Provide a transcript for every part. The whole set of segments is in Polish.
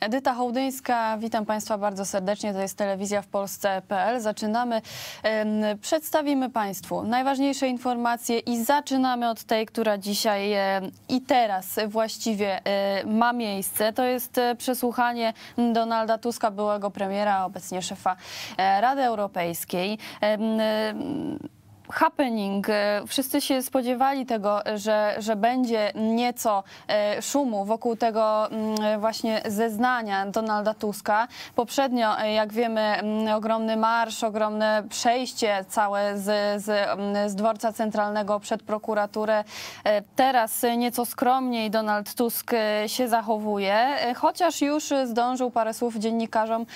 Edyta Hołdyńska, witam Państwa bardzo serdecznie. To jest telewizja w Polsce.pl. Zaczynamy. Przedstawimy Państwu najważniejsze informacje i zaczynamy od tej, która dzisiaj e, i teraz właściwie e, ma miejsce. To jest e, przesłuchanie Donalda Tuska, byłego premiera, obecnie szefa Rady Europejskiej happening. E, wszyscy się spodziewali tego, e, że, że będzie nieco e, szumu wokół tego mm, właśnie zeznania Donalda Tuska. Poprzednio, jak wiemy, mm, ogromny marsz, ogromne przejście całe z, z, mm, z dworca centralnego przed prokuraturę. Teraz nieco skromniej Donald Tusk się zachowuje, chociaż już zdążył parę słów dziennikarzom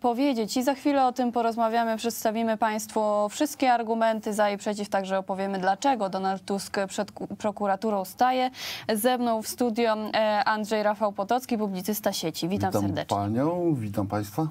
powiedzieć. I za chwilę o tym porozmawiamy. Przedstawimy Państwu wszystkie argumenty za i przeciw, także opowiemy dlaczego Donald Tusk przed prokuraturą staje. Ze mną w studio e, Andrzej Rafał Potocki, publicysta sieci. Witam, witam serdecznie. Witam panią, witam państwa.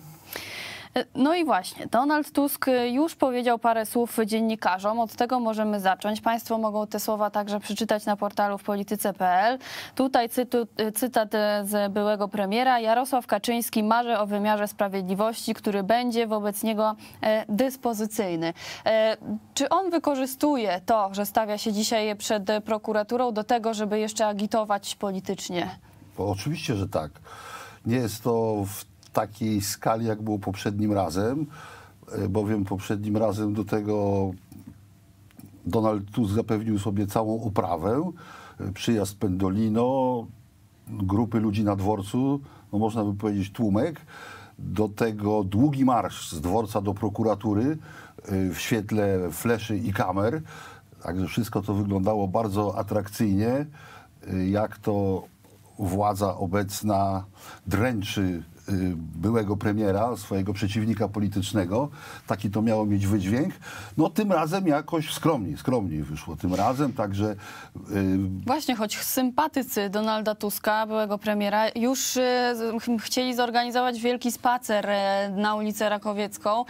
E, no i właśnie, Donald Tusk już powiedział parę słów dziennikarzom, od tego możemy zacząć. Państwo mogą te słowa także przeczytać na portalu w polityce.pl. Tutaj cytu, e, cytat e, z byłego premiera. Jarosław Kaczyński marzy o wymiarze sprawiedliwości, który będzie wobec niego dyspozycyjny. Czy on wykorzystuje to, że stawia się dzisiaj przed prokuraturą do tego, żeby jeszcze agitować politycznie? Bo oczywiście, że tak. Nie jest to w takiej skali, jak było poprzednim razem, e, bowiem poprzednim razem do tego Donald Tusk zapewnił sobie całą oprawę, e, przyjazd Pendolino, grupy ludzi na dworcu, no można by powiedzieć tłumek, do tego długi marsz z dworca do prokuratury e, w świetle fleszy i kamer. Także wszystko to wyglądało bardzo atrakcyjnie, jak to władza obecna dręczy Y, byłego premiera, swojego przeciwnika politycznego. Taki to miało mieć wydźwięk. No tym razem jakoś skromniej, skromniej wyszło. Tym razem także... Y, właśnie, choć sympatycy Donalda Tuska, byłego premiera, już y, chcieli zorganizować wielki spacer na ulicę Rakowiecką,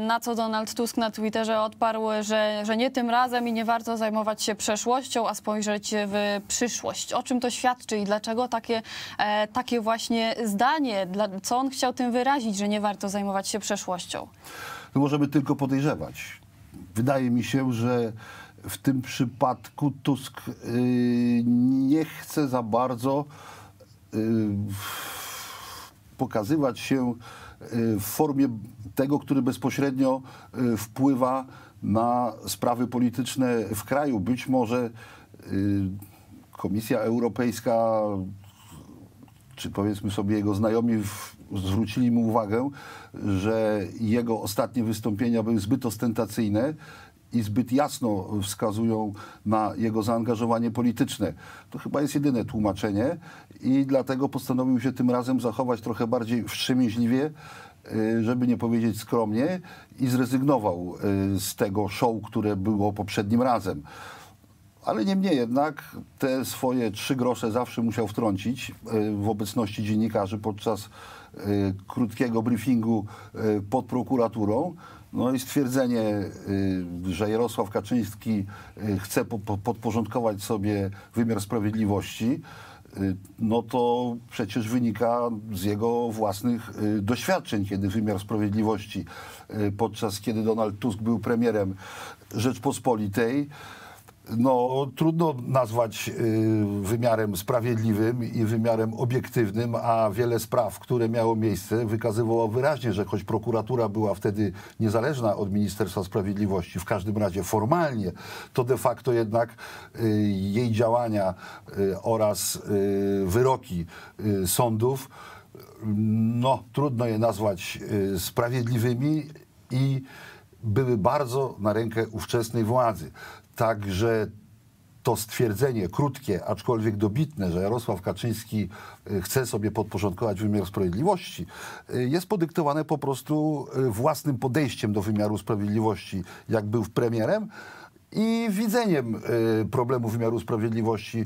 na co Donald Tusk na Twitterze odparł, że, że nie tym razem i nie warto zajmować się przeszłością, a spojrzeć w przyszłość. O czym to świadczy i dlaczego takie, e, takie właśnie zdanie dla, co on chciał tym wyrazić, że nie warto zajmować się przeszłością? możemy tylko podejrzewać. Wydaje mi się, że w tym przypadku Tusk yy, nie chce za bardzo yy, pokazywać się y, w formie tego, który bezpośrednio y, wpływa na sprawy polityczne w kraju. Być może y, Komisja Europejska czy powiedzmy sobie jego znajomi w, zwrócili mu uwagę, że jego ostatnie wystąpienia były zbyt ostentacyjne i zbyt jasno wskazują na jego zaangażowanie polityczne. To chyba jest jedyne tłumaczenie i dlatego postanowił się tym razem zachować trochę bardziej wstrzemięźliwie, y, żeby nie powiedzieć skromnie i zrezygnował y, z tego show, które było poprzednim razem. Ale niemniej jednak te swoje trzy grosze zawsze musiał wtrącić y, w obecności dziennikarzy podczas y, krótkiego briefingu y, pod prokuraturą. No i stwierdzenie, że Jarosław Kaczyński chce podporządkować sobie wymiar sprawiedliwości, no to przecież wynika z jego własnych doświadczeń, kiedy wymiar sprawiedliwości, podczas kiedy Donald Tusk był premierem Rzeczpospolitej, no, trudno nazwać y, wymiarem sprawiedliwym i wymiarem obiektywnym, a wiele spraw, które miało miejsce, wykazywało wyraźnie, że choć prokuratura była wtedy niezależna od Ministerstwa Sprawiedliwości, w każdym razie formalnie, to de facto jednak y, jej działania y, oraz wyroki sądów, no, trudno je nazwać sprawiedliwymi i były bardzo na rękę ówczesnej władzy. Także to stwierdzenie krótkie, aczkolwiek dobitne, że Jarosław Kaczyński y, chce sobie podporządkować wymiar sprawiedliwości, y, jest podyktowane po prostu y, własnym podejściem do wymiaru sprawiedliwości, jak był premierem i widzeniem problemu wymiaru sprawiedliwości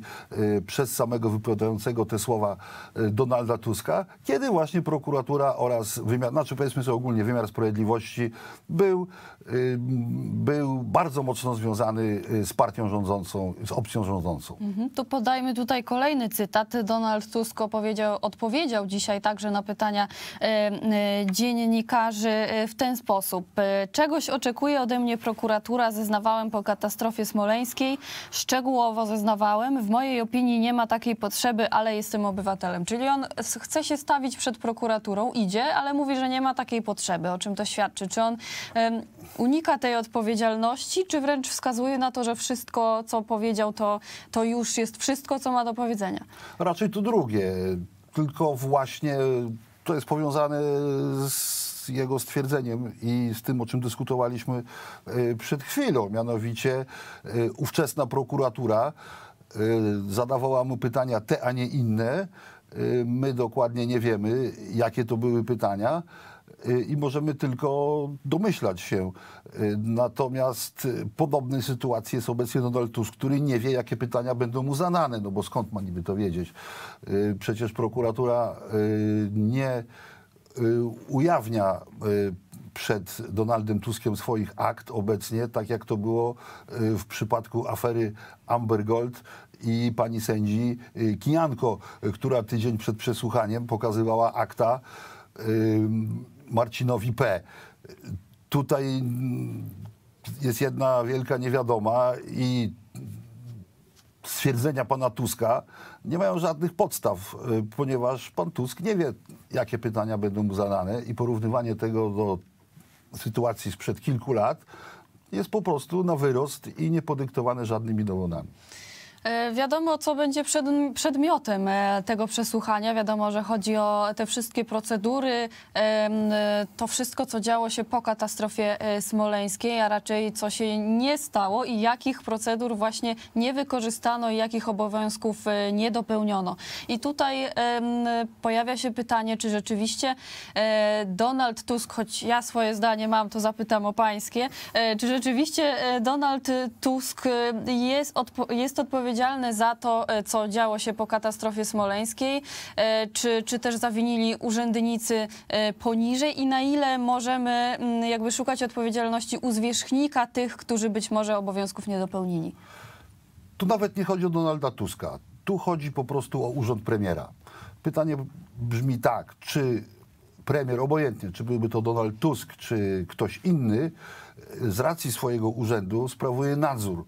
przez samego wypowiadającego te słowa Donalda Tuska, kiedy właśnie prokuratura oraz wymiar, znaczy powiedzmy sobie ogólnie wymiar sprawiedliwości był Y, był bardzo mocno związany y, z partią rządzącą, z opcją rządzącą. Mhm. To podajmy tutaj kolejny cytat. Donald Tusk Powiedział, odpowiedział dzisiaj także na pytania y, dziennikarzy w ten sposób. Czegoś oczekuje ode mnie prokuratura, zeznawałem po katastrofie smoleńskiej, szczegółowo zeznawałem. W mojej opinii nie ma takiej potrzeby, ale jestem obywatelem. Czyli on chce się stawić przed prokuraturą, idzie, ale mówi, że nie ma takiej potrzeby. O czym to świadczy? Czy on unika tej odpowiedzialności, czy wręcz wskazuje na to, że wszystko, co powiedział, to, to już jest wszystko, co ma do powiedzenia? Raczej to drugie, tylko właśnie to jest powiązane z jego stwierdzeniem i z tym, o czym dyskutowaliśmy e, przed chwilą. Mianowicie e, ówczesna prokuratura e, zadawała mu pytania te, a nie inne. My dokładnie nie wiemy, jakie to były pytania. Y, i możemy tylko domyślać się. Y, natomiast y, podobnej sytuacji jest obecnie Donald Tusk, który nie wie, jakie pytania będą mu zadane, no bo skąd ma niby to wiedzieć? Przecież prokuratura nie ujawnia przed Donaldem Tuskiem swoich akt obecnie, tak jak to było w przypadku afery Amber Gold i pani sędzi Kijanko, która tydzień przed przesłuchaniem pokazywała akta. Marcinowi P. Tutaj jest jedna wielka niewiadoma i stwierdzenia pana Tuska nie mają żadnych podstaw, y, ponieważ pan Tusk nie wie, jakie pytania będą mu zadane i porównywanie tego do sytuacji sprzed kilku lat jest po prostu na wyrost i niepodyktowane żadnymi dowodami. E, wiadomo, co będzie przedmiotem e, tego przesłuchania. Wiadomo, że chodzi o te wszystkie procedury, to wszystko, co działo się po katastrofie e, smoleńskiej, a raczej co się nie stało i jakich procedur właśnie nie wykorzystano i jakich obowiązków nie dopełniono. I tutaj pojawia się pytanie, czy rzeczywiście Donald Tusk, choć ja swoje zdanie mam, to zapytam o pańskie, czy rzeczywiście Donald Tusk jest, odpo jest odpowiedzialny odpowiedzialne za to, e, co działo się po katastrofie smoleńskiej, e, czy, czy też zawinili urzędnicy e, poniżej i na ile możemy mm, jakby szukać odpowiedzialności u zwierzchnika tych, którzy być może obowiązków nie dopełnili? Tu nawet nie chodzi o Donalda Tuska. Tu chodzi po prostu o urząd premiera. Pytanie brzmi tak, czy premier, obojętnie, czy byłby to Donald Tusk, czy ktoś inny, z racji swojego urzędu sprawuje nadzór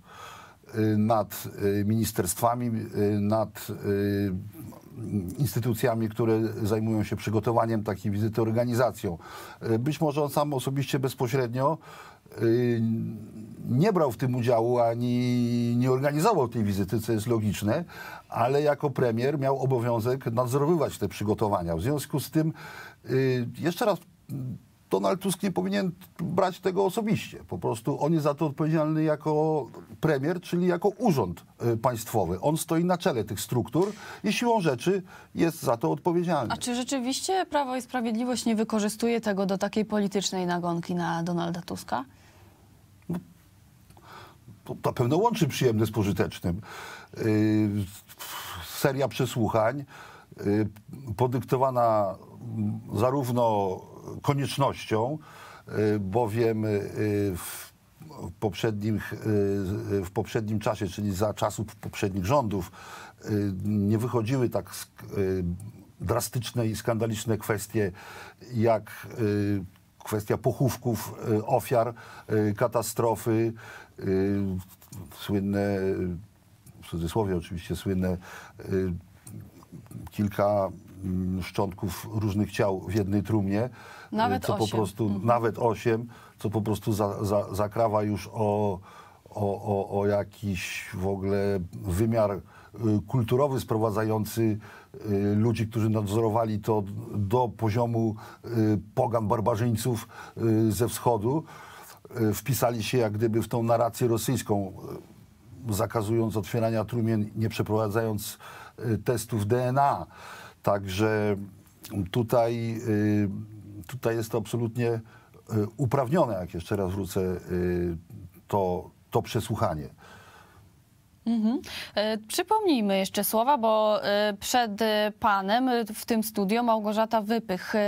Y, nad y, ministerstwami, y, nad instytucjami, które zajmują się przygotowaniem takiej wizyty, organizacją. Być może on sam osobiście bezpośrednio nie brał w tym udziału ani nie organizował tej wizyty, co jest logiczne, ale jako premier miał obowiązek nadzorowywać te przygotowania. W związku z tym, jeszcze raz Donald Tusk nie powinien brać tego osobiście. Po prostu on jest za to odpowiedzialny jako premier, czyli jako urząd y, państwowy. On stoi na czele tych struktur i siłą rzeczy jest za to odpowiedzialny. A czy rzeczywiście Prawo i Sprawiedliwość nie wykorzystuje tego do takiej politycznej nagonki na Donalda Tuska? No, to na pewno łączy przyjemne z pożytecznym. Y, seria przesłuchań y, podyktowana zarówno koniecznością, y, bowiem y, w poprzednim y, w poprzednim czasie, czyli za czasów poprzednich rządów, nie wychodziły tak drastyczne i skandaliczne kwestie jak kwestia pochówków ofiar katastrofy, słynne, w cudzysłowie oczywiście słynne, kilka mm, szczątków różnych ciał w jednej trumnie nawet co 8. po prostu mhm. nawet 8, co po prostu za, za, zakrawa już o, o, o, o jakiś w ogóle wymiar y, kulturowy sprowadzający y, ludzi, którzy nadzorowali to do poziomu y, pogan barbarzyńców ze wschodu, wpisali się jak gdyby w tą narrację rosyjską, zakazując otwierania trumien, nie przeprowadzając testów DNA. Także tutaj tutaj jest to absolutnie e, uprawnione, jak jeszcze raz wrócę, e, to, to przesłuchanie. Mhm. E, przypomnijmy jeszcze słowa, bo e, przed panem w tym studio Małgorzata Wypych e,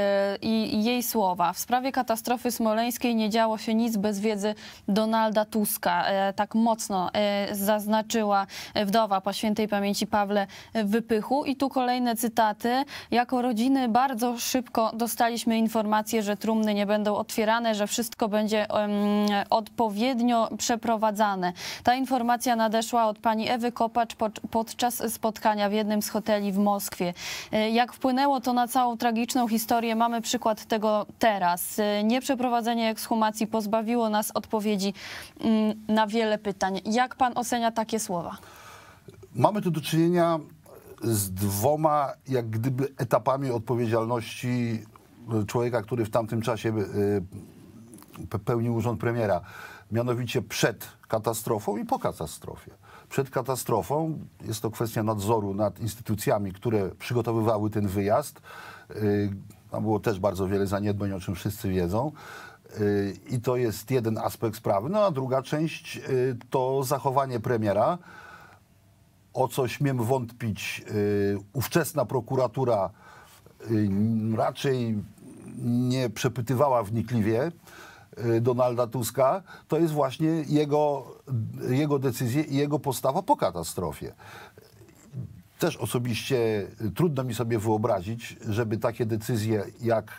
i jej słowa. W sprawie katastrofy smoleńskiej nie działo się nic bez wiedzy Donalda Tuska. Tak mocno zaznaczyła wdowa po świętej pamięci Pawle Wypychu. I tu kolejne cytaty. Jako rodziny bardzo szybko dostaliśmy informację, że trumny nie będą otwierane, że wszystko będzie odpowiednio przeprowadzane. Ta informacja nadeszła od pana pani Ewy Kopacz podczas spotkania w jednym z hoteli w Moskwie. E, jak wpłynęło to na całą tragiczną historię, mamy przykład tego teraz. E, nieprzeprowadzenie ekshumacji pozbawiło nas odpowiedzi mm, na wiele pytań. Jak pan ocenia takie słowa? Mamy tu do czynienia z dwoma, jak gdyby, etapami odpowiedzialności człowieka, który w tamtym czasie e, pełnił urząd premiera, mianowicie przed katastrofą i po katastrofie przed katastrofą. Jest to kwestia nadzoru nad instytucjami, które przygotowywały ten wyjazd. Y, tam było też bardzo wiele zaniedbań, o czym wszyscy wiedzą. Y, I to jest jeden aspekt sprawy. No a druga część y, to zachowanie premiera. O co śmiem wątpić, ówczesna prokuratura raczej nie przepytywała wnikliwie. Y, Donalda Tuska, to jest właśnie jego, jego decyzje i jego postawa po katastrofie. Też osobiście y, trudno mi sobie wyobrazić, żeby takie decyzje jak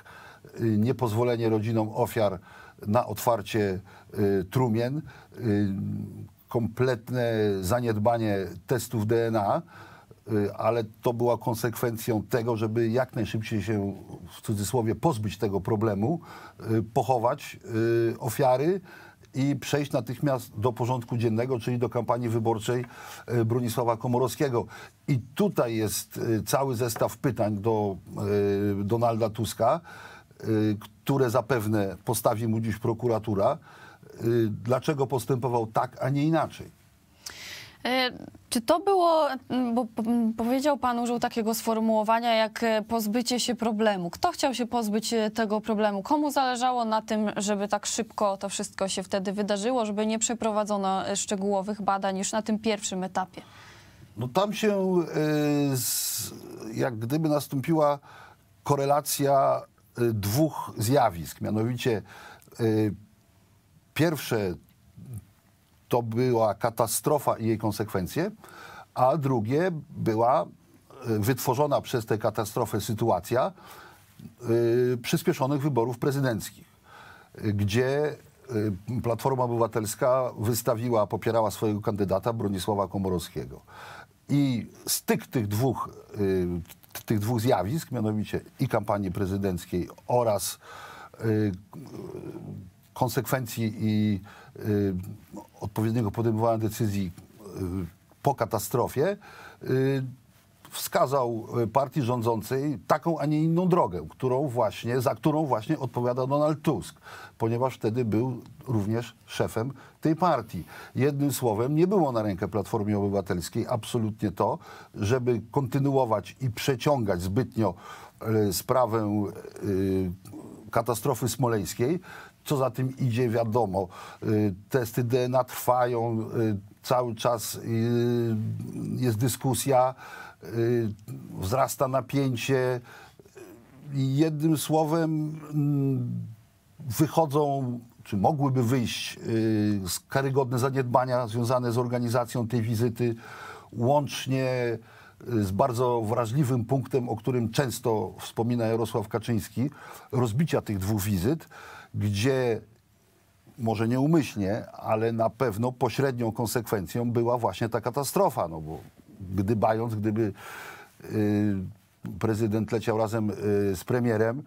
y, niepozwolenie rodzinom ofiar na otwarcie trumien, kompletne zaniedbanie testów DNA, Y, ale to była konsekwencją tego, żeby jak najszybciej się w cudzysłowie pozbyć tego problemu, y, pochować y, ofiary i przejść natychmiast do porządku dziennego, czyli do kampanii wyborczej Bronisława Komorowskiego. I tutaj jest cały zestaw pytań do Donalda Tuska, które zapewne postawi mu dziś prokuratura. Dlaczego postępował tak, a nie inaczej? E, czy to było, mm, bo mm, powiedział Pan, użył takiego sformułowania jak e, pozbycie się problemu. Kto chciał się pozbyć e, tego problemu? Komu zależało na tym, żeby tak szybko to wszystko się wtedy wydarzyło, żeby nie przeprowadzono szczegółowych badań już na tym pierwszym etapie? No tam się jak gdyby nastąpiła korelacja dwóch zjawisk, mianowicie pierwsze to była katastrofa i jej konsekwencje, a drugie była e, wytworzona przez tę katastrofę sytuacja e, przyspieszonych wyborów prezydenckich, e, gdzie Platforma Obywatelska wystawiła, popierała swojego kandydata Bronisława Komorowskiego. I styk tych dwóch, tych dwóch zjawisk, mianowicie i kampanii prezydenckiej oraz konsekwencji i Y, odpowiedniego podejmowania decyzji y, po katastrofie y, wskazał partii rządzącej taką, a nie inną drogę, którą właśnie, za którą właśnie odpowiada Donald Tusk, ponieważ wtedy był również szefem tej partii. Jednym słowem, nie było na rękę Platformie Obywatelskiej absolutnie to, żeby kontynuować i przeciągać zbytnio sprawę katastrofy smoleńskiej, co za tym idzie, wiadomo. Y, testy DNA trwają, y, cały czas y, jest dyskusja, wzrasta napięcie. Jednym słowem, mm, wychodzą, czy mogłyby wyjść karygodne zaniedbania związane z organizacją tej wizyty, łącznie z bardzo wrażliwym punktem, o którym często wspomina Jarosław Kaczyński, rozbicia tych dwóch wizyt gdzie może nieumyślnie, ale na pewno pośrednią konsekwencją była właśnie ta katastrofa, no bo gdybając, gdyby y, prezydent leciał razem y, z premierem,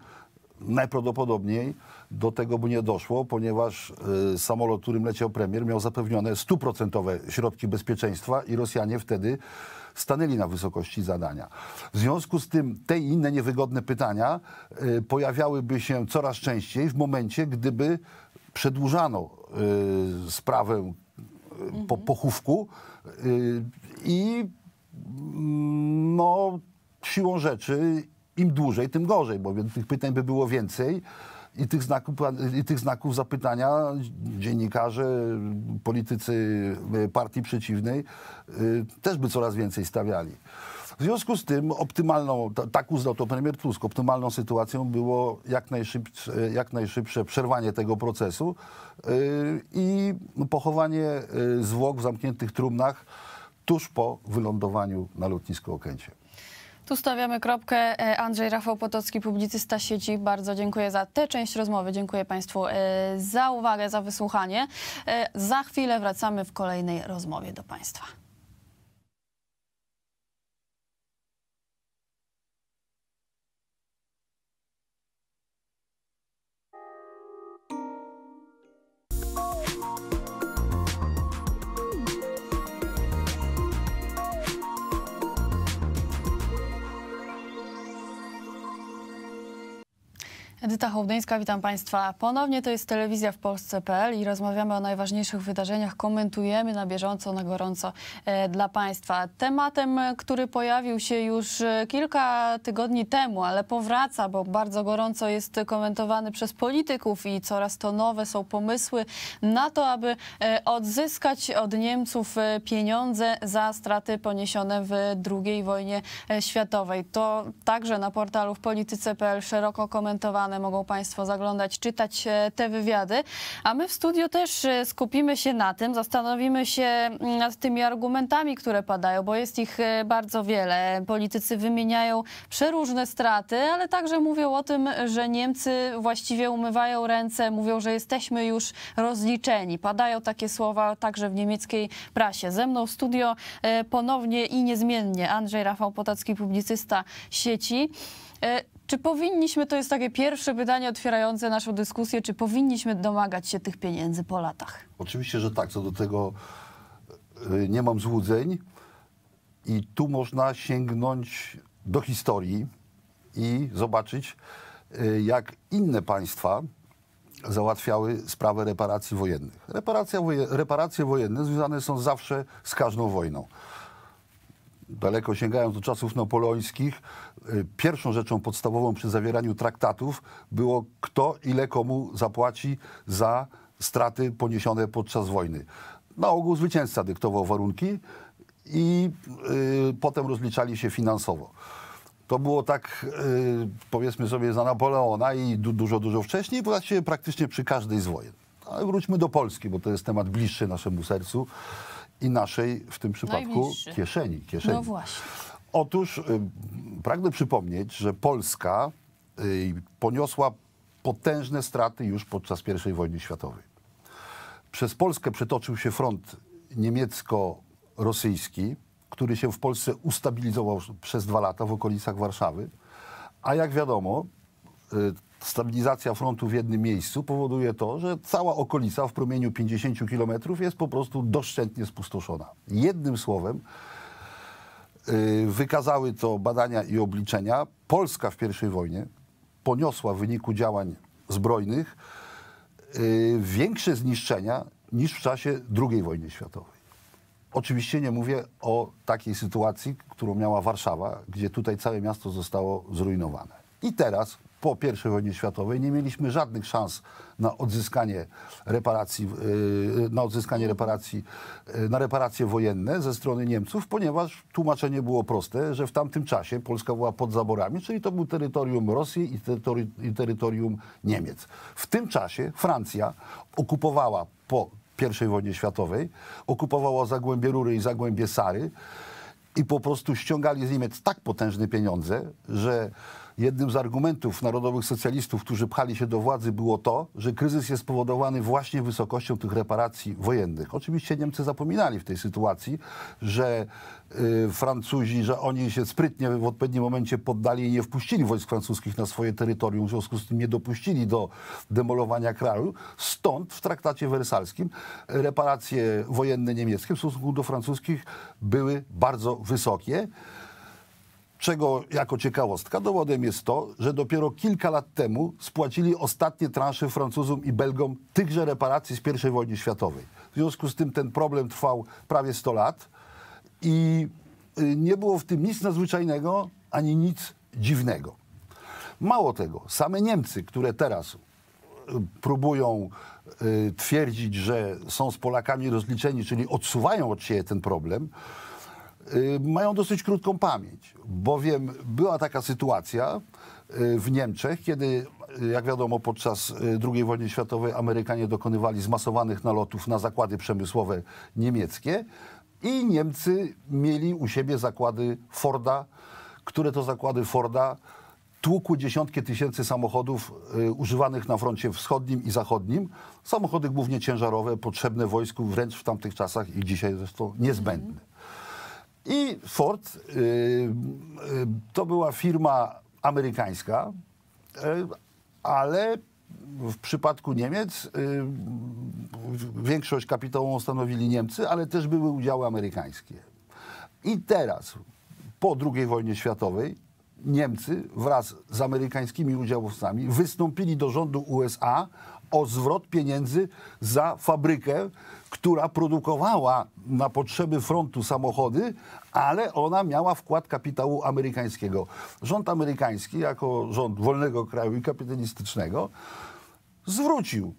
najprawdopodobniej do tego by nie doszło, ponieważ y, samolot, którym leciał premier, miał zapewnione stuprocentowe środki bezpieczeństwa i Rosjanie wtedy stanęli na wysokości zadania. W związku z tym te inne niewygodne pytania y, pojawiałyby się coraz częściej w momencie, gdyby przedłużano y, sprawę y, po mhm. pochówku i mm, no, siłą rzeczy im dłużej, tym gorzej, bo tych pytań by było więcej. I tych, znaków, I tych znaków zapytania dziennikarze, politycy e, partii przeciwnej e, też by coraz więcej stawiali. W związku z tym optymalną, tak uznał to premier Tusk, optymalną sytuacją było jak najszybsze, e, jak najszybsze przerwanie tego procesu i pochowanie zwłok w zamkniętych trumnach tuż po wylądowaniu na lotnisku Okęcie. Tu stawiamy kropkę. E, Andrzej Rafał Potocki, publicysta sieci. Bardzo dziękuję za tę część rozmowy. Dziękuję Państwu e, za uwagę, za wysłuchanie. E, za chwilę wracamy w kolejnej rozmowie do Państwa. Edyta Hołdyńska, witam Państwa ponownie. To jest telewizja w Polsce.pl i rozmawiamy o najważniejszych wydarzeniach, komentujemy na bieżąco, na gorąco e, dla Państwa. Tematem, który pojawił się już e, kilka tygodni temu, ale powraca, bo bardzo gorąco jest komentowany przez polityków i coraz to nowe są pomysły na to, aby e, odzyskać od Niemców pieniądze za straty poniesione w II wojnie światowej. To także na portalu w polityce.pl szeroko komentowane stronę mogą Państwo zaglądać, czytać e, te wywiady. A my w studiu też e, skupimy się na tym, zastanowimy się mm, nad tymi argumentami, które padają, bo jest ich e, bardzo wiele. Politycy wymieniają przeróżne straty, ale także mówią o tym, że Niemcy właściwie umywają ręce, mówią, że jesteśmy już rozliczeni. Padają takie słowa także w niemieckiej prasie. Ze mną w studio ponownie i niezmiennie Andrzej Rafał Potacki, publicysta sieci. E, czy powinniśmy, to jest takie pierwsze pytanie otwierające naszą dyskusję, czy powinniśmy domagać się tych pieniędzy po latach? Oczywiście, że tak. Co do tego e, nie mam złudzeń. I tu można sięgnąć do historii i zobaczyć, e, jak inne państwa załatwiały sprawę reparacji wojennych. Reparacja, reparacje wojenne związane są zawsze z każdą wojną daleko sięgając do czasów napoleońskich, y, pierwszą rzeczą podstawową przy zawieraniu traktatów było kto ile komu zapłaci za straty poniesione podczas wojny. Na ogół zwycięzca dyktował warunki i y, potem rozliczali się finansowo. To było tak, y, powiedzmy sobie, za Napoleona i du dużo, dużo wcześniej, tak się praktycznie przy każdej z wojen. Ale wróćmy do Polski, bo to jest temat bliższy naszemu sercu i naszej w tym przypadku kieszeni. kieszeni. No właśnie. Otóż y, pragnę przypomnieć, że Polska y, poniosła potężne straty już podczas I wojny światowej. Przez Polskę przetoczył się front niemiecko-rosyjski, który się w Polsce ustabilizował przez dwa lata w okolicach Warszawy. A jak wiadomo, y, stabilizacja frontu w jednym miejscu powoduje to, że cała okolica w promieniu 50 km jest po prostu doszczętnie spustoszona. Jednym słowem, y, wykazały to badania i obliczenia, Polska w pierwszej wojnie poniosła w wyniku działań zbrojnych y, większe zniszczenia niż w czasie II wojny światowej. Oczywiście nie mówię o takiej sytuacji, którą miała Warszawa, gdzie tutaj całe miasto zostało zrujnowane. I teraz po I wojnie światowej nie mieliśmy żadnych szans na odzyskanie reparacji, y, na odzyskanie reparacji, y, na reparacje wojenne ze strony Niemców, ponieważ tłumaczenie było proste, że w tamtym czasie Polska była pod zaborami, czyli to był terytorium Rosji i, i terytorium Niemiec. W tym czasie Francja okupowała po I wojnie światowej, okupowała Zagłębie Rury i Zagłębie Sary i po prostu ściągali z Niemiec tak potężne pieniądze, że jednym z argumentów narodowych socjalistów, którzy pchali się do władzy, było to, że kryzys jest spowodowany właśnie wysokością tych reparacji wojennych. Oczywiście Niemcy zapominali w tej sytuacji, że y, Francuzi, że oni się sprytnie w odpowiednim momencie poddali i nie wpuścili wojsk francuskich na swoje terytorium, w związku z tym nie dopuścili do demolowania kraju. Stąd w traktacie wersalskim reparacje wojenne niemieckie w stosunku do francuskich były bardzo wysokie czego jako ciekawostka dowodem jest to, że dopiero kilka lat temu spłacili ostatnie transze Francuzom i Belgom tychże reparacji z I wojny światowej. W związku z tym ten problem trwał prawie 100 lat i y, nie było w tym nic nadzwyczajnego ani nic dziwnego. Mało tego, same Niemcy, które teraz y, próbują y, twierdzić, że są z Polakami rozliczeni, czyli odsuwają od siebie ten problem, Y, mają dosyć krótką pamięć, bowiem była taka sytuacja y, w Niemczech, kiedy y, jak wiadomo, podczas II wojny światowej Amerykanie dokonywali zmasowanych nalotów na zakłady przemysłowe niemieckie i Niemcy mieli u siebie zakłady Forda, które to zakłady Forda tłukły dziesiątki tysięcy samochodów używanych na froncie wschodnim i zachodnim. Samochody głównie ciężarowe, potrzebne wojsku, wręcz w tamtych czasach i dzisiaj zresztą niezbędne. I Ford y, y, to była firma amerykańska, y, ale w przypadku Niemiec większość kapitałową stanowili Niemcy, ale też były udziały amerykańskie. I teraz, po II wojnie światowej, Niemcy wraz z amerykańskimi udziałowcami wystąpili do rządu USA o zwrot pieniędzy za fabrykę, która produkowała na potrzeby frontu samochody, ale ona miała wkład kapitału amerykańskiego. Rząd amerykański, jako rząd wolnego kraju i kapitalistycznego, zwrócił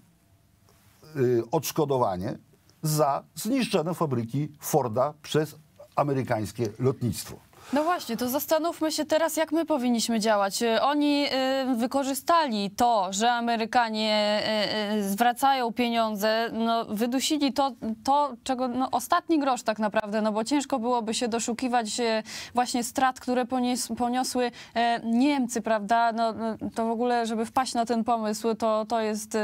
y, odszkodowanie za zniszczone fabryki Forda przez amerykańskie lotnictwo. No właśnie, to zastanówmy się teraz, jak my powinniśmy działać. Y, oni y, wykorzystali to, że Amerykanie y, zwracają pieniądze, no, wydusili to, to czego no, ostatni grosz tak naprawdę, no bo ciężko byłoby się doszukiwać właśnie strat, które poniosły Niemcy, prawda? No, no, to w ogóle, żeby wpaść na ten pomysł, to, to jest,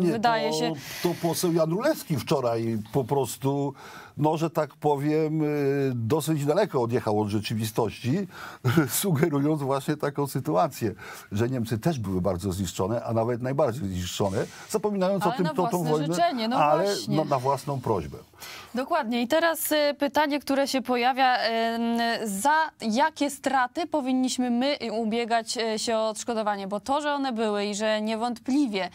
Nie, wydaje to, się... To poseł Jan Rulewski wczoraj po prostu no, że tak powiem, y, dosyć daleko odjechał od rzeczywistości, sugerując właśnie taką sytuację, że Niemcy też były bardzo zniszczone, a nawet najbardziej zniszczone, zapominając ale o tym, to tą wojnę... no ale No, na własną prośbę. Dokładnie. I teraz y, pytanie, które się pojawia. Za jakie straty powinniśmy my ubiegać y, się o odszkodowanie? Bo to, że one były i że niewątpliwie y,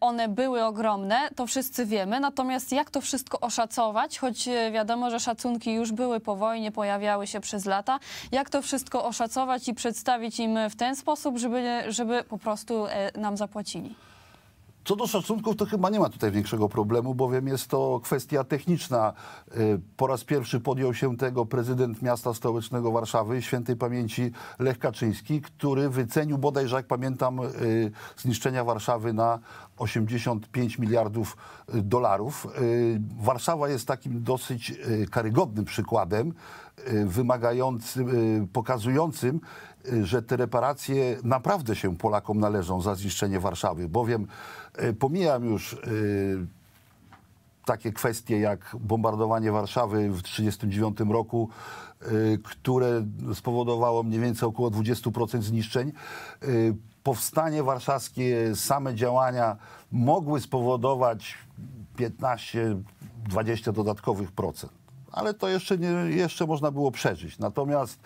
one były ogromne, to wszyscy wiemy. Natomiast jak to wszystko oszacować? Choć wiadomo, że szacunki już były po wojnie, pojawiały się przez lata. Jak to wszystko oszacować i przedstawić im w ten sposób, żeby, żeby po prostu e, nam zapłacili? Co do szacunków, to chyba nie ma tutaj większego problemu, bowiem jest to kwestia techniczna. Y, po raz pierwszy podjął się tego prezydent miasta stołecznego Warszawy, świętej pamięci Lech Kaczyński, który wycenił bodajże, jak pamiętam, y, zniszczenia Warszawy na 85 miliardów y, dolarów. Warszawa jest takim dosyć karygodnym przykładem, wymagającym, pokazującym, Y, że te reparacje naprawdę się Polakom należą za zniszczenie Warszawy, bowiem y, pomijam już y, takie kwestie jak bombardowanie Warszawy w 1939 roku, które spowodowało mniej więcej około 20% zniszczeń. Powstanie warszawskie, same działania mogły spowodować 15-20 dodatkowych procent. Ale to jeszcze, nie, jeszcze można było przeżyć. Natomiast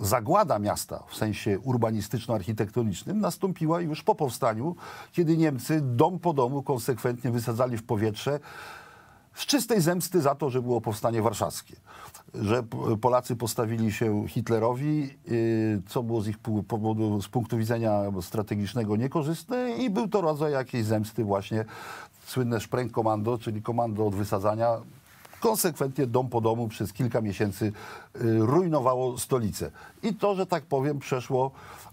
zagłada miasta w sensie urbanistyczno-architektonicznym nastąpiła już po powstaniu, kiedy Niemcy dom po domu konsekwentnie wysadzali w powietrze z czystej zemsty za to, że było powstanie warszawskie. Że Polacy postawili się Hitlerowi, y, co było z ich powodu, z punktu widzenia strategicznego niekorzystne i był to rodzaj jakiejś zemsty właśnie, słynne Sprengkommando, czyli komando od wysadzania konsekwentnie dom po domu przez kilka miesięcy y, rujnowało stolicę. I to, że tak powiem, przeszło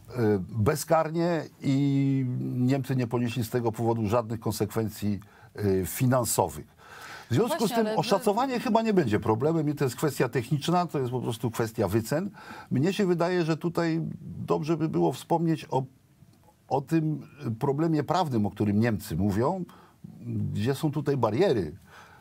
y, bezkarnie i Niemcy nie ponieśli z tego powodu żadnych konsekwencji y, finansowych. W związku z tym oszacowanie chyba nie będzie problemem i to jest kwestia techniczna, to jest po prostu kwestia wycen. Mnie się wydaje, że tutaj dobrze by było wspomnieć o, o tym problemie prawnym, o którym Niemcy mówią, gdzie są tutaj bariery.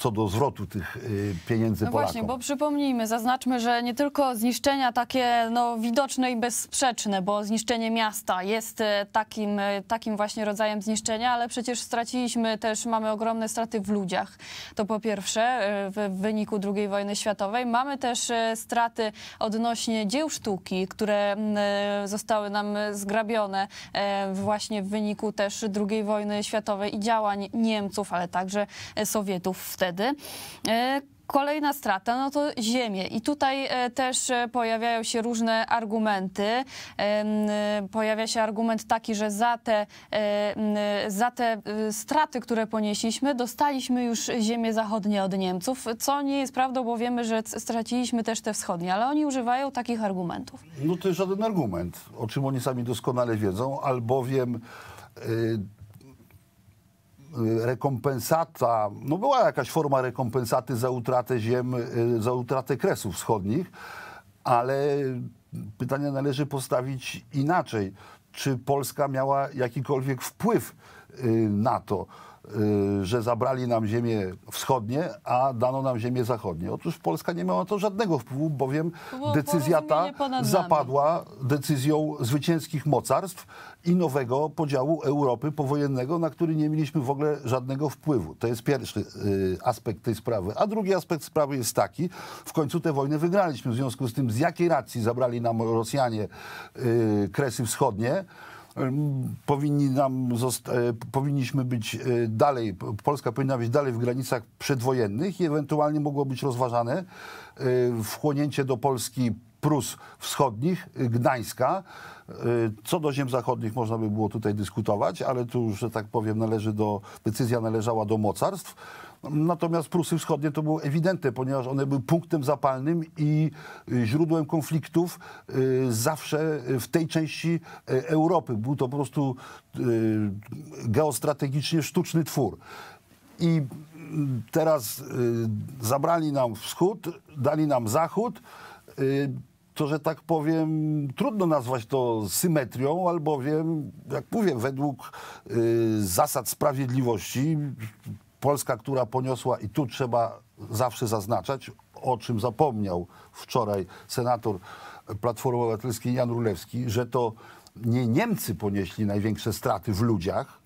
co do zwrotu tych y, pieniędzy no Polakom. Właśnie, bo przypomnijmy, zaznaczmy, że nie tylko zniszczenia takie no, widoczne i bezsprzeczne, bo zniszczenie miasta jest y, takim, y, takim właśnie rodzajem zniszczenia, ale przecież straciliśmy też, mamy ogromne straty w ludziach. To po pierwsze w wyniku II wojny światowej. Mamy też straty odnośnie dzieł sztuki, które mm, zostały nam zgrabione właśnie w wyniku też II wojny światowej i działań Niemców, ale także Sowietów wtedy wtedy. E, kolejna strata, no to ziemię. I tutaj e, też e, pojawiają się różne argumenty. Pojawia się argument taki, że za te, za te straty, które ponieśliśmy, dostaliśmy już ziemię zachodnie od Niemców, co nie jest prawdą, bo wiemy, że straciliśmy też te wschodnie, ale oni używają takich argumentów. No to jest żaden argument, o czym oni sami doskonale wiedzą, albowiem y, Y, rekompensata, no była jakaś forma rekompensaty za utratę ziem, y, za utratę kresów wschodnich, ale pytanie należy postawić inaczej. Czy Polska miała jakikolwiek wpływ y, na to? Y, że zabrali nam ziemię wschodnie, a dano nam ziemię zachodnie. Otóż Polska nie miała to żadnego wpływu, bowiem Było decyzja ta zapadła decyzją zwycięskich mocarstw i nowego podziału Europy powojennego, na który nie mieliśmy w ogóle żadnego wpływu. To jest pierwszy y, aspekt tej sprawy. A drugi aspekt sprawy jest taki, w końcu tę wojnę wygraliśmy. W związku z tym, z jakiej racji zabrali nam Rosjanie y, Kresy Wschodnie, powinni nam e, powinniśmy być e, dalej, Polska powinna być dalej w granicach przedwojennych i ewentualnie mogło być rozważane e, wchłonięcie do Polski Prus wschodnich, Gdańska. Co do ziem zachodnich można by było tutaj dyskutować, ale tu już, że tak powiem, należy do, decyzja należała do mocarstw. Natomiast Prusy Wschodnie to było ewidentne, ponieważ one były punktem zapalnym i y, źródłem konfliktów y, zawsze w tej części y, Europy. Był to po prostu geostrategicznie sztuczny twór. I mm, teraz zabrali nam wschód, dali nam zachód to, że tak powiem, trudno nazwać to symetrią, albowiem, jak mówię, według zasad sprawiedliwości Polska, która poniosła, i tu trzeba zawsze zaznaczać, o czym zapomniał wczoraj senator Platformy Obywatelskiej Jan Rulewski, że to nie Niemcy ponieśli największe straty w ludziach,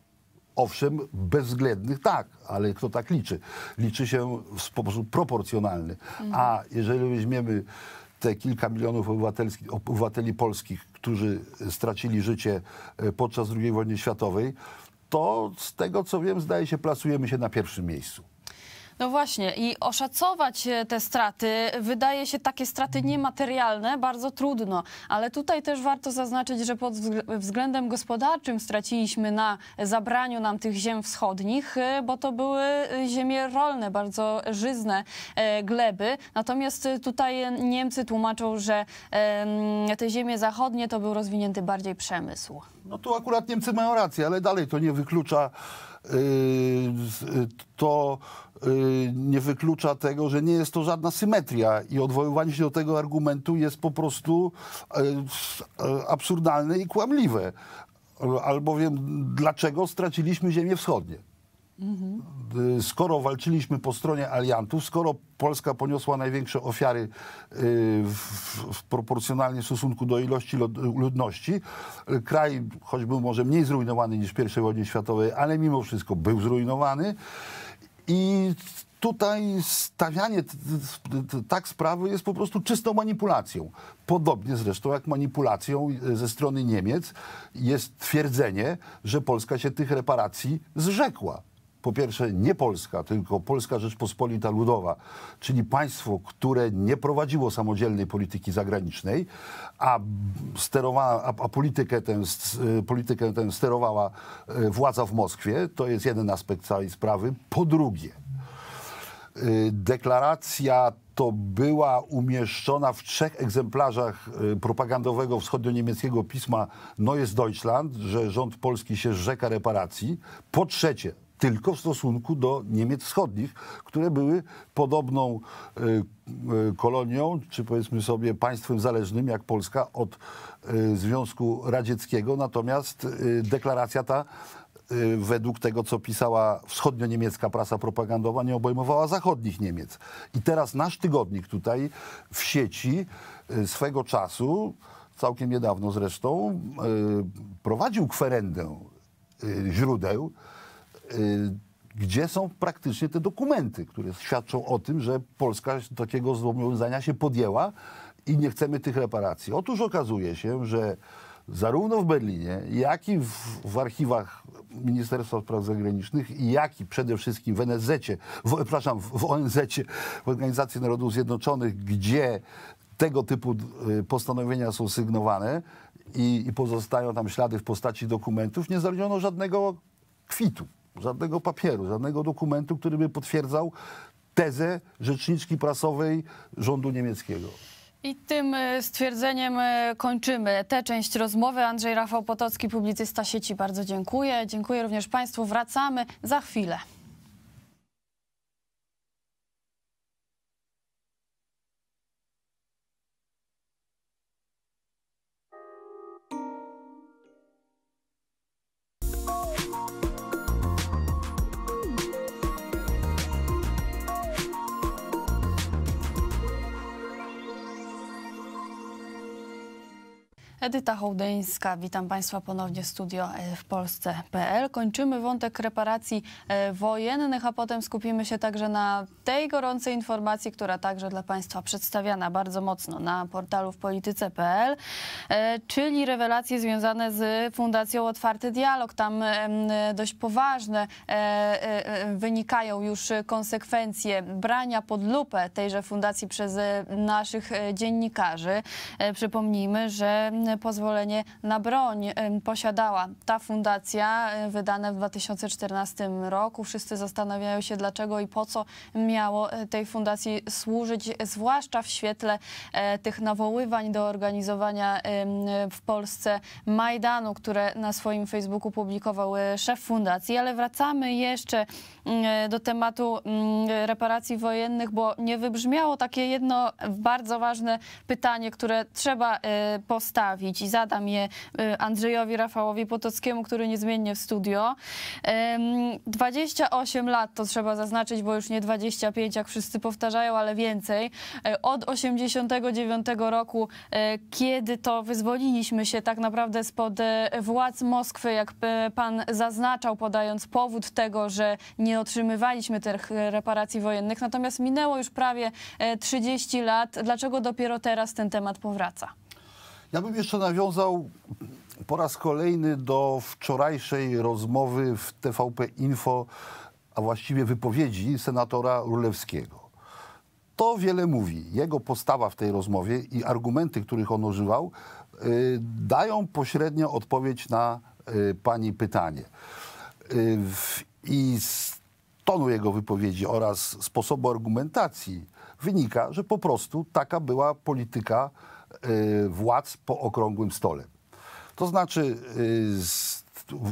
owszem, bezwzględnych tak, ale kto tak liczy? Liczy się w sposób proporcjonalny. A jeżeli weźmiemy te kilka milionów obywateli polskich, którzy stracili życie e, podczas II wojny światowej, to z tego co wiem, zdaje się, plasujemy się na pierwszym miejscu. No właśnie i oszacować e, te straty, wydaje się takie straty niematerialne, bardzo trudno, ale tutaj też warto zaznaczyć, że pod względem gospodarczym straciliśmy na zabraniu nam tych ziem wschodnich, e, bo to były e, ziemie rolne, bardzo żyzne gleby. Natomiast tutaj Niemcy tłumaczą, że te ziemie zachodnie to był rozwinięty bardziej przemysł. No tu akurat Niemcy mają rację, ale dalej to nie wyklucza Y, y, to y, nie wyklucza tego, że nie jest to żadna symetria i odwoływanie się do tego argumentu jest po prostu absurdalne i kłamliwe. Albowiem dlaczego straciliśmy ziemię wschodnie? Yy, skoro walczyliśmy po stronie aliantów, skoro Polska poniosła największe ofiary yy, w, w proporcjonalnie w stosunku do ilości ludności, yy, kraj choćby może mniej zrujnowany niż w I wojnie światowej, ale mimo wszystko był zrujnowany i tutaj stawianie tak sprawy jest po prostu czystą manipulacją. Podobnie zresztą jak manipulacją ze strony Niemiec jest twierdzenie, że Polska się tych reparacji zrzekła po pierwsze nie Polska, tylko Polska Rzeczpospolita Ludowa, czyli państwo, które nie prowadziło samodzielnej polityki zagranicznej, a, sterowała, a, a politykę, tę, y, politykę tę sterowała y, władza w Moskwie. To jest jeden aspekt całej sprawy. Po drugie, y, deklaracja to była umieszczona w trzech egzemplarzach propagandowego wschodnio-niemieckiego pisma Neues Deutschland, że rząd polski się rzeka reparacji. Po trzecie, tylko w stosunku do Niemiec wschodnich, które były podobną e, e, kolonią, czy powiedzmy sobie państwem zależnym jak Polska od e, Związku Radzieckiego. Natomiast deklaracja ta według tego, co pisała wschodnio-niemiecka prasa propagandowa, nie obejmowała zachodnich Niemiec. I teraz nasz tygodnik tutaj w sieci swego czasu, całkiem niedawno zresztą, prowadził kwerendę źródeł, Y, gdzie są praktycznie te dokumenty, które świadczą o tym, że Polska takiego zobowiązania się podjęła i nie chcemy tych reparacji. Otóż okazuje się, że zarówno w Berlinie, jak i w, w archiwach Ministerstwa Spraw Zagranicznych, jak i przede wszystkim w NSZ, w, przepraszam, w ONZ, w Organizacji Narodów Zjednoczonych, gdzie tego typu y, postanowienia są sygnowane i, i pozostają tam ślady w postaci dokumentów, nie znaleziono żadnego kwitu żadnego papieru, żadnego dokumentu, który by potwierdzał tezę rzeczniczki prasowej rządu niemieckiego. I tym e, stwierdzeniem e, kończymy tę część rozmowy. Andrzej Rafał Potocki, publicysta sieci, bardzo dziękuję. Dziękuję również Państwu. Wracamy za chwilę. Edyta Hołdyńska, witam Państwa ponownie w studio e, w Polsce.pl. Kończymy wątek reparacji e, wojennych, a potem skupimy się także na tej gorącej informacji, która także dla Państwa przedstawiana bardzo mocno na portalu w polityce.pl, e, czyli rewelacje związane z Fundacją Otwarty Dialog. Tam dość poważne wynikają już konsekwencje brania pod lupę tejże fundacji przez naszych dziennikarzy. Przypomnijmy, że pozwolenie na broń posiadała ta fundacja, wydane w 2014 roku. Wszyscy zastanawiają się, dlaczego i po co miało e, tej fundacji służyć, zwłaszcza w świetle e, tych nawoływań do organizowania w Polsce Majdanu, które na swoim Facebooku publikował e, szef fundacji. Ale wracamy jeszcze mm, do tematu mm, reparacji wojennych, bo nie wybrzmiało takie jedno bardzo ważne pytanie, które trzeba postawić postawić i zadam je y, Andrzejowi Rafałowi Potockiemu, który niezmiennie w studio. 28 lat to trzeba zaznaczyć, bo już nie 25, jak wszyscy powtarzają, ale więcej. E, od 89 roku, e, kiedy to wyzwoliliśmy się tak naprawdę spod e, władz Moskwy, jak pan zaznaczał, podając powód tego, że nie otrzymywaliśmy tych reparacji wojennych. Natomiast minęło już prawie 30 lat. Dlaczego dopiero teraz ten temat powraca? Ja bym jeszcze nawiązał po raz kolejny do wczorajszej rozmowy w TVP Info, a właściwie wypowiedzi senatora Rulewskiego. To wiele mówi. Jego postawa w tej rozmowie i argumenty, których on używał, y, dają pośrednio odpowiedź na y, pani pytanie. Y, w, I z tonu jego wypowiedzi oraz sposobu argumentacji wynika, że po prostu taka była polityka Y, władz po okrągłym stole. To znaczy y,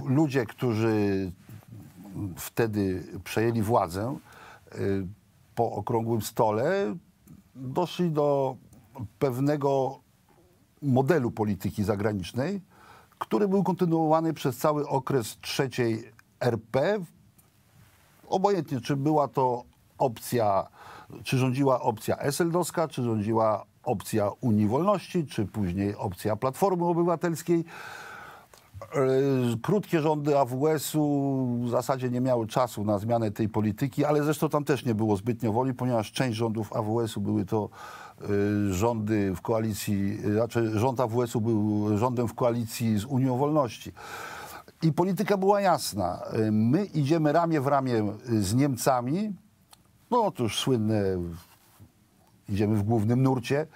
ludzie, którzy wtedy przejęli władzę y, po okrągłym stole, doszli do pewnego modelu polityki zagranicznej, który był kontynuowany przez cały okres trzeciej RP. Obojętnie, czy była to opcja, czy rządziła opcja SLD-owska, czy rządziła opcja Unii Wolności, czy później opcja Platformy Obywatelskiej. E, krótkie rządy AWS-u w zasadzie nie miały czasu na zmianę tej polityki, ale zresztą tam też nie było zbytnio woli, ponieważ część rządów AWS-u były to e, rządy w koalicji, e, znaczy rząd AWS-u był rządem w koalicji z Unią Wolności. I polityka była jasna. My idziemy ramię w ramię z Niemcami. No otóż słynne idziemy w głównym nurcie.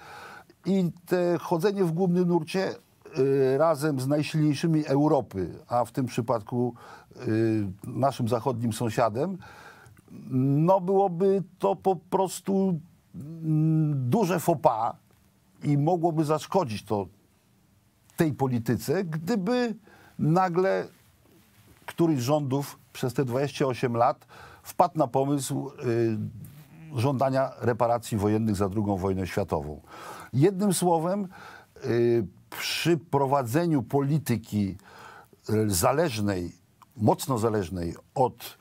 I te chodzenie w głównym nurcie y, razem z najsilniejszymi Europy, a w tym przypadku y, naszym zachodnim sąsiadem, no byłoby to po prostu mm, duże fopa i mogłoby zaszkodzić to tej polityce, gdyby nagle któryś z rządów przez te 28 lat wpadł na pomysł y, żądania reparacji wojennych za II wojnę światową. Jednym słowem, y, przy prowadzeniu polityki y, zależnej, mocno zależnej od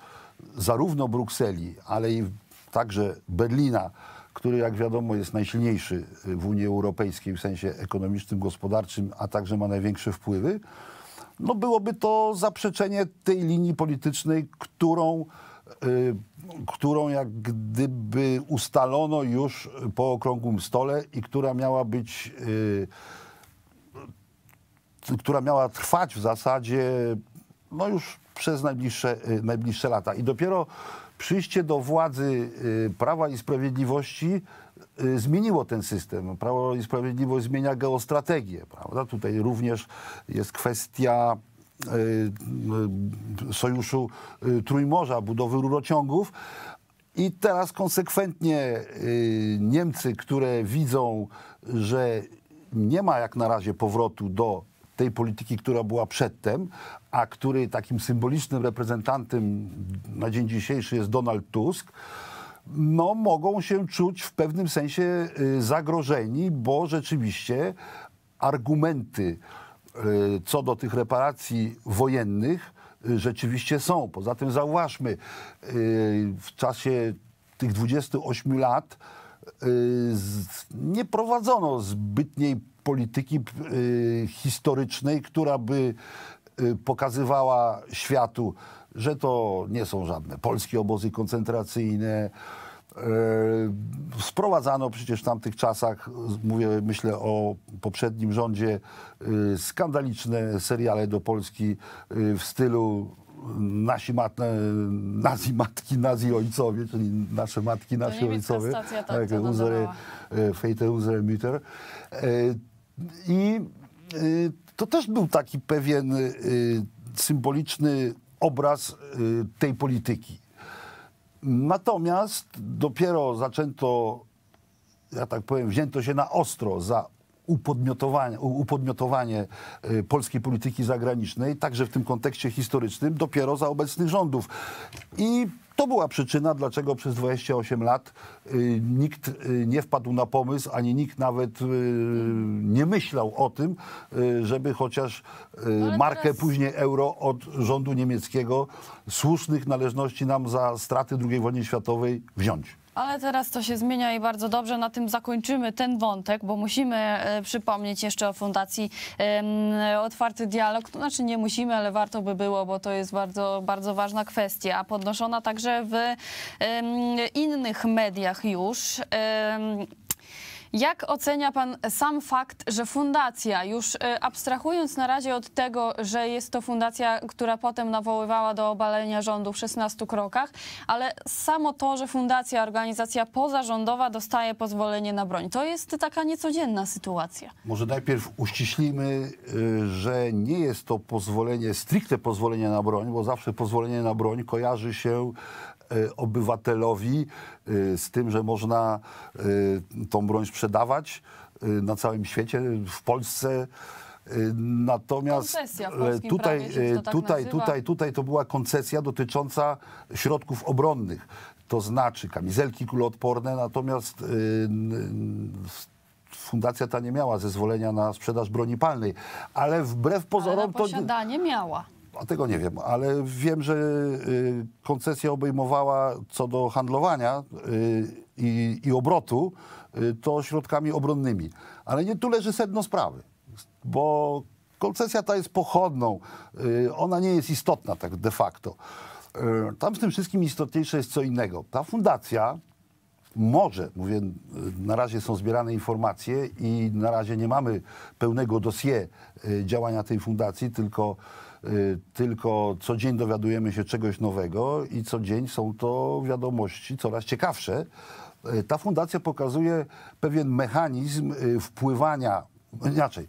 zarówno Brukseli, ale i także Berlina, który jak wiadomo jest najsilniejszy y, w Unii Europejskiej w sensie ekonomicznym, gospodarczym, a także ma największe wpływy, no byłoby to zaprzeczenie tej linii politycznej, którą którą jak gdyby ustalono już po okrągłym stole i która miała być, y, y, która miała trwać w zasadzie no już przez najbliższe, y, najbliższe lata. I dopiero przyjście do władzy Prawa i Sprawiedliwości zmieniło ten system. Prawo i Sprawiedliwość zmienia geostrategię. Prawda? Tutaj również jest kwestia Y, y, sojuszu y, Trójmorza, budowy rurociągów. I teraz konsekwentnie Niemcy, które widzą, że nie ma jak na razie powrotu do tej polityki, która była przedtem, a który takim symbolicznym reprezentantem na dzień dzisiejszy jest Donald Tusk, no, mogą się czuć w pewnym sensie zagrożeni, bo rzeczywiście argumenty, Y, co do tych reparacji wojennych y, rzeczywiście są. Poza tym zauważmy, y, w czasie tych 28 lat nie prowadzono zbytniej polityki historycznej, która by pokazywała światu, że to nie są żadne polskie obozy koncentracyjne, E, sprowadzano przecież w tamtych czasach, mówię, myślę o poprzednim rządzie, e, skandaliczne seriale do Polski e, w stylu nasi mat, nazi matki, nazi ojcowie, czyli nasze matki, nasi ojcowie. Stacja, tak, tak uzery, Mütter. I to też był taki pewien symboliczny obraz tej polityki Natomiast dopiero zaczęto, ja tak powiem, wzięto się na ostro za upodmiotowanie, upodmiotowanie y, polskiej polityki zagranicznej, także w tym kontekście historycznym, dopiero za obecnych rządów. I to była przyczyna, dlaczego przez 28 lat y, nikt y, nie wpadł na pomysł, ani nikt nawet y, nie myślał o tym, żeby chociaż no markę, teraz... później euro od rządu niemieckiego słusznych należności nam za straty II wojny światowej wziąć. Ale teraz to się zmienia i bardzo dobrze. Na tym zakończymy ten wątek, bo musimy e, przypomnieć jeszcze o Fundacji Otwarty Dialog. To znaczy nie musimy, ale warto by było, bo to jest bardzo, bardzo ważna kwestia, podnoszona także w innych mediach już. Jak ocenia pan sam fakt, że fundacja, już y, abstrahując na razie od tego, że jest to fundacja, która potem nawoływała do obalenia rządu w 16 krokach, ale samo to, że fundacja, organizacja pozarządowa dostaje pozwolenie na broń, to jest taka niecodzienna sytuacja. Może najpierw uściślimy, y, że nie jest to pozwolenie, stricte pozwolenie na broń, bo zawsze pozwolenie na broń kojarzy się Y, obywatelowi y, z tym, że można y, tą broń sprzedawać na całym świecie, w Polsce. Natomiast e, tutaj, e, tak tutaj, tutaj, tutaj to była koncesja dotycząca środków obronnych, to znaczy kamizelki kuloodporne, natomiast fundacja ta nie miała zezwolenia na sprzedaż broni palnej, ale wbrew pozorom ale na posiadanie miała. A tego nie wiem, ale wiem, że y, koncesja obejmowała co do handlowania y, i, obrotu y, to środkami obronnymi. Ale nie tu leży sedno sprawy, bo koncesja ta jest pochodną, ona nie jest istotna tak de facto. Tam z tym wszystkim istotniejsze jest co innego. Ta fundacja może, mówię, na razie są zbierane informacje i na razie nie mamy pełnego dossier działania tej fundacji, tylko Y, tylko co dzień dowiadujemy się czegoś nowego i co dzień są to wiadomości coraz ciekawsze. Y, ta fundacja pokazuje pewien mechanizm y, wpływania no inaczej,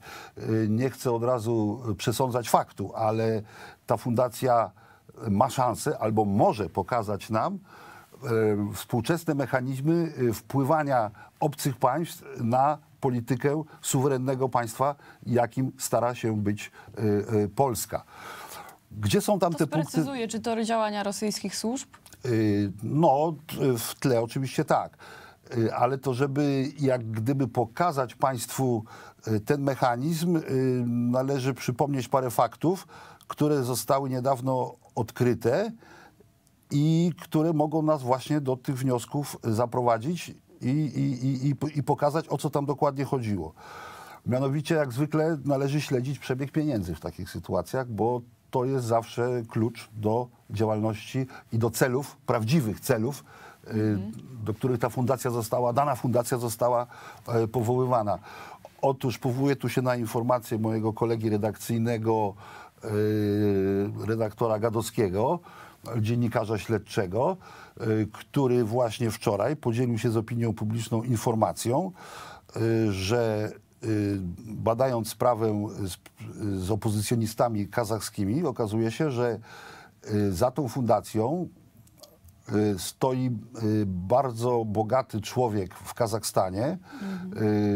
nie chcę od razu przesądzać faktu, ale ta fundacja ma szansę albo może pokazać nam współczesne mechanizmy wpływania obcych państw na politykę suwerennego państwa, jakim stara się być y, y, Polska. Gdzie są tam to te punkty? czy to działania rosyjskich służb? Y, no, w tle oczywiście tak. Ale to, żeby jak gdyby pokazać Państwu ten mechanizm, należy przypomnieć parę faktów, które zostały niedawno odkryte i które mogą nas właśnie do tych wniosków zaprowadzić i, i, i, i pokazać, o co tam dokładnie chodziło. Mianowicie, jak zwykle, należy śledzić przebieg pieniędzy w takich sytuacjach, bo to jest zawsze klucz do działalności i do celów, prawdziwych celów, mhm. do których ta fundacja została, dana fundacja została e, powoływana. Otóż powołuję tu się na informację mojego kolegi redakcyjnego, e, redaktora Gadowskiego, dziennikarza śledczego, e, który właśnie wczoraj podzielił się z opinią publiczną informacją, e, że e, badając sprawę z, opozycjonistami kazachskimi, okazuje się, że za tą fundacją Y, stoi y, bardzo bogaty człowiek w Kazachstanie,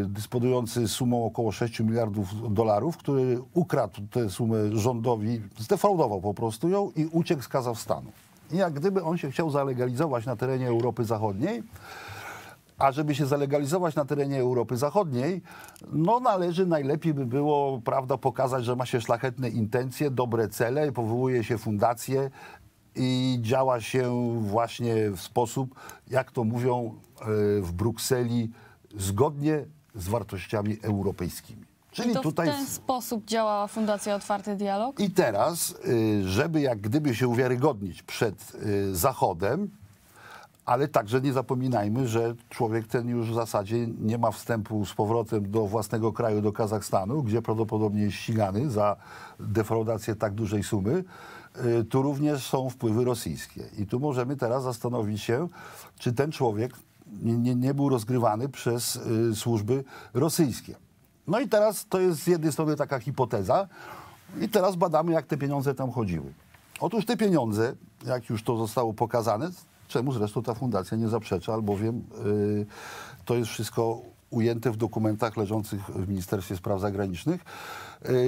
y, dysponujący sumą około 6 miliardów dolarów, który ukradł tę sumę rządowi, zdefraudował po prostu ją i uciekł z Kazachstanu. I jak gdyby on się chciał zalegalizować na terenie Europy Zachodniej, a żeby się zalegalizować na terenie Europy Zachodniej, no należy najlepiej by było, prawda, pokazać, że ma się szlachetne intencje, dobre cele, powołuje się fundacje, i działa się właśnie w sposób, jak to mówią e, w Brukseli, zgodnie z wartościami europejskimi. Czyli I to tutaj... w ten sposób działała Fundacja Otwarty Dialog? I teraz, e, żeby jak gdyby się uwiarygodnić przed e, Zachodem, ale także nie zapominajmy, że człowiek ten już w zasadzie nie ma wstępu z powrotem do własnego kraju, do Kazachstanu, gdzie prawdopodobnie jest ścigany za defraudację tak dużej sumy. Y, tu również są wpływy rosyjskie. I tu możemy teraz zastanowić się, czy ten człowiek nie, nie, nie był rozgrywany przez y, służby rosyjskie. No i teraz to jest z jednej strony taka hipoteza, i teraz badamy, jak te pieniądze tam chodziły. Otóż te pieniądze, jak już to zostało pokazane, czemu zresztą ta fundacja nie zaprzecza, albowiem y, to jest wszystko ujęte w dokumentach leżących w Ministerstwie Spraw Zagranicznych.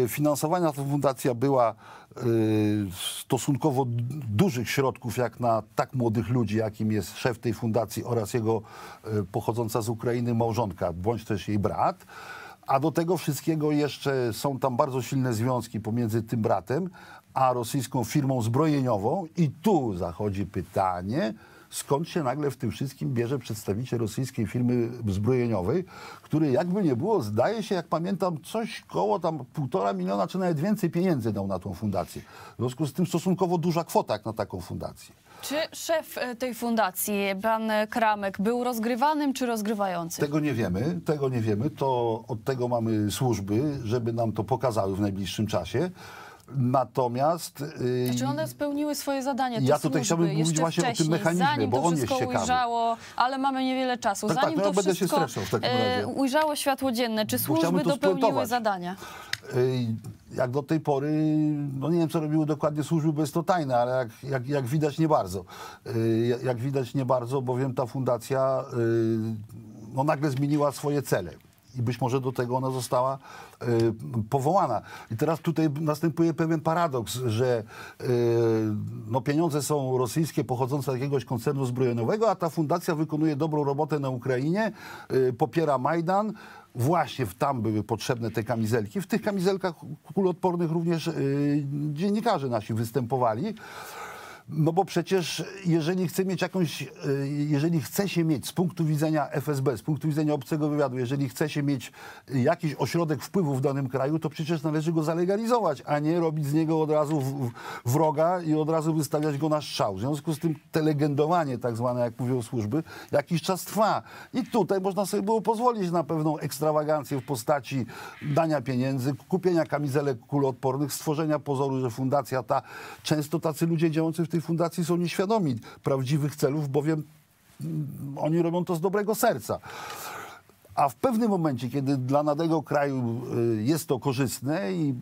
E, finansowania ta fundacja była e, stosunkowo dużych środków, jak na tak młodych ludzi, jakim jest szef tej fundacji oraz jego e, pochodząca z Ukrainy małżonka, bądź też jej brat. A do tego wszystkiego jeszcze są tam bardzo silne związki pomiędzy tym bratem a rosyjską firmą zbrojeniową. I tu zachodzi pytanie, skąd się nagle w tym wszystkim bierze przedstawiciel rosyjskiej firmy zbrojeniowej, który jakby nie było, zdaje się, jak pamiętam, coś koło tam półtora miliona, czy nawet więcej pieniędzy dał na tą fundację. W związku z tym stosunkowo duża kwota jak na taką fundację. Czy szef e, tej fundacji, pan Kramek, był rozgrywanym czy rozgrywającym? Tego nie wiemy, tego nie wiemy. To od tego mamy służby, żeby nam to pokazały w najbliższym czasie. Natomiast. Czy znaczy one spełniły swoje zadanie. ja tutaj chciałbym mówić właśnie o tym mechanizmie, bo on wszystko jest ciekawy. ujrzało, ale mamy niewiele czasu. Tak, zanim tak, no to ja wszystko e, razie. ujrzało światło dzienne, czy służby dopełniły zadania? Y, jak do tej pory, no nie wiem co robiły dokładnie służby, bo jest to tajne, ale jak, jak, jak widać nie bardzo. Y, jak widać nie bardzo, bowiem ta fundacja y, no nagle zmieniła swoje cele i być może do tego ona została y, powołana. I teraz tutaj następuje pewien paradoks, że y, no pieniądze są rosyjskie pochodzące z jakiegoś koncernu zbrojeniowego, a ta fundacja wykonuje dobrą robotę na Ukrainie, y, popiera Majdan, właśnie tam były potrzebne te kamizelki. W tych kamizelkach kulodpornych również dziennikarze nasi występowali. No bo przecież jeżeli chce mieć jakąś, e, jeżeli chce się mieć z punktu widzenia FSB, z punktu widzenia obcego wywiadu, jeżeli chce się mieć jakiś ośrodek wpływu w danym kraju, to przecież należy go zalegalizować, a nie robić z niego od razu wroga i od razu wystawiać go na strzał. W związku z tym te legendowanie tak zwane, jak mówią służby, jakiś czas trwa. I tutaj można sobie było pozwolić na pewną ekstrawagancję w postaci dania pieniędzy, kupienia kamizelek kuloodpornych, stworzenia pozoru, że fundacja ta, często tacy ludzie działający w tej fundacji są nieświadomi prawdziwych celów, bowiem mm, oni robią to z dobrego serca. A w pewnym momencie, kiedy dla danego kraju y, jest to korzystne i,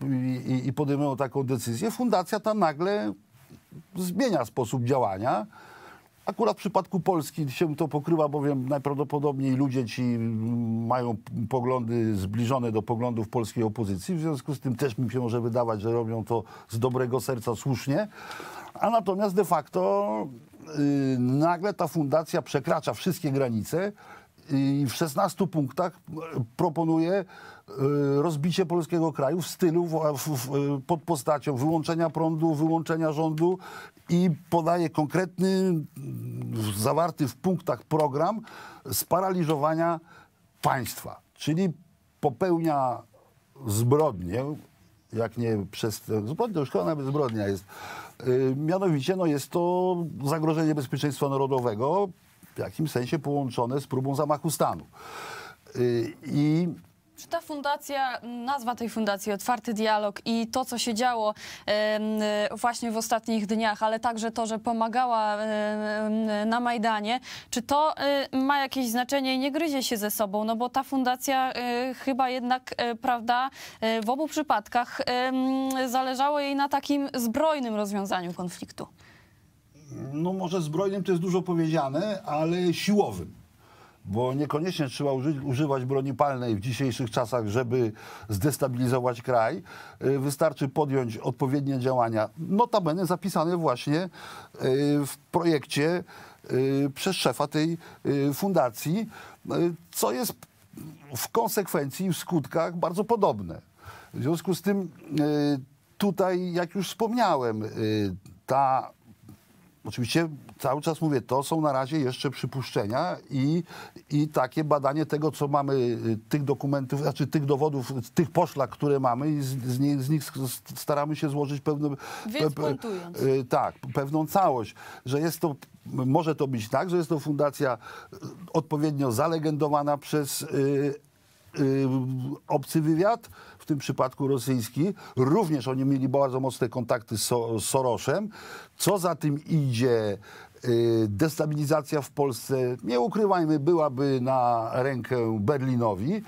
i, i podejmują taką decyzję, fundacja ta nagle zmienia sposób działania. Akurat w przypadku Polski się to pokrywa, bowiem najprawdopodobniej ludzie ci mają poglądy zbliżone do poglądów polskiej opozycji, w związku z tym też mi się może wydawać, że robią to z dobrego serca słusznie. A natomiast de facto yy, nagle ta fundacja przekracza wszystkie granice i w 16 punktach proponuje y, rozbicie polskiego kraju w stylu w, w, pod postacią wyłączenia prądu, wyłączenia rządu i podaje konkretny, zawarty w punktach program sparaliżowania państwa. Czyli popełnia zbrodnię, jak nie przez zbrodnię, już chyba nawet zbrodnia jest. Y, mianowicie no, jest to zagrożenie bezpieczeństwa narodowego, w jakimś sensie połączone z próbą zamachu stanu. Y, I czy ta fundacja, nazwa tej fundacji Otwarty Dialog i to, co się działo e, właśnie w ostatnich dniach, ale także to, że pomagała na Majdanie, czy to e, ma jakieś znaczenie i nie gryzie się ze sobą? No bo ta fundacja e, chyba jednak, prawda, w obu przypadkach zależało jej na takim zbrojnym rozwiązaniu konfliktu. No może zbrojnym to jest dużo powiedziane, ale siłowym bo niekoniecznie trzeba używać broni palnej w dzisiejszych czasach, żeby zdestabilizować kraj. E, wystarczy podjąć odpowiednie działania, notabene zapisane właśnie e, w projekcie e, przez szefa tej fundacji, co jest w konsekwencji i w skutkach bardzo podobne. W związku z tym tutaj, jak już wspomniałem, ta oczywiście cały czas mówię, to są na razie jeszcze przypuszczenia i, i takie badanie tego, co mamy, y, tych dokumentów, znaczy tych dowodów, tych poszlak, które mamy i z, z, nie, z nich staramy się złożyć pewne... pe, pe, y, tak, pewną całość, że jest to może to być tak, że jest to fundacja y, odpowiednio zalegendowana przez y, y, obcy wywiad, w tym przypadku rosyjski. Również oni mieli bardzo mocne kontakty z Soroszem. Co za tym idzie, Y, destabilizacja w Polsce, nie ukrywajmy, byłaby na rękę Berlinowi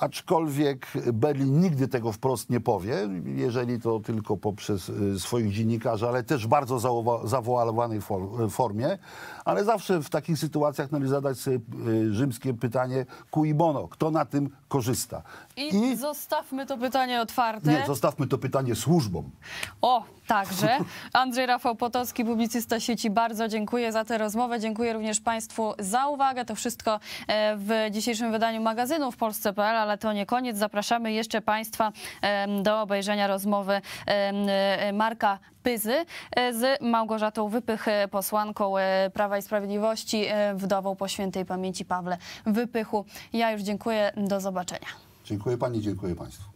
aczkolwiek Berlin nigdy tego wprost nie powie, jeżeli to tylko poprzez y, swoich dziennikarzy, ale też bardzo zawoalowanej y, formie, ale zawsze w takich sytuacjach należy zadać sobie y, rzymskie pytanie cui bono, kto na tym korzysta. I, I zostawmy to pytanie otwarte. Nie, zostawmy to pytanie służbom. O, także. Andrzej Rafał Potocki, publicysta sieci, bardzo dziękuję za tę rozmowę. Dziękuję również Państwu za uwagę. To wszystko e, w dzisiejszym wydaniu magazynu w Polsce.pl ale to nie koniec. Zapraszamy jeszcze Państwa do obejrzenia rozmowy e, Marka Pyzy e, z Małgorzatą Wypych, e, posłanką Prawa i Sprawiedliwości, wdową po świętej pamięci Pawle Wypychu. Ja już dziękuję, do zobaczenia. Dziękuję Pani, dziękuję Państwu.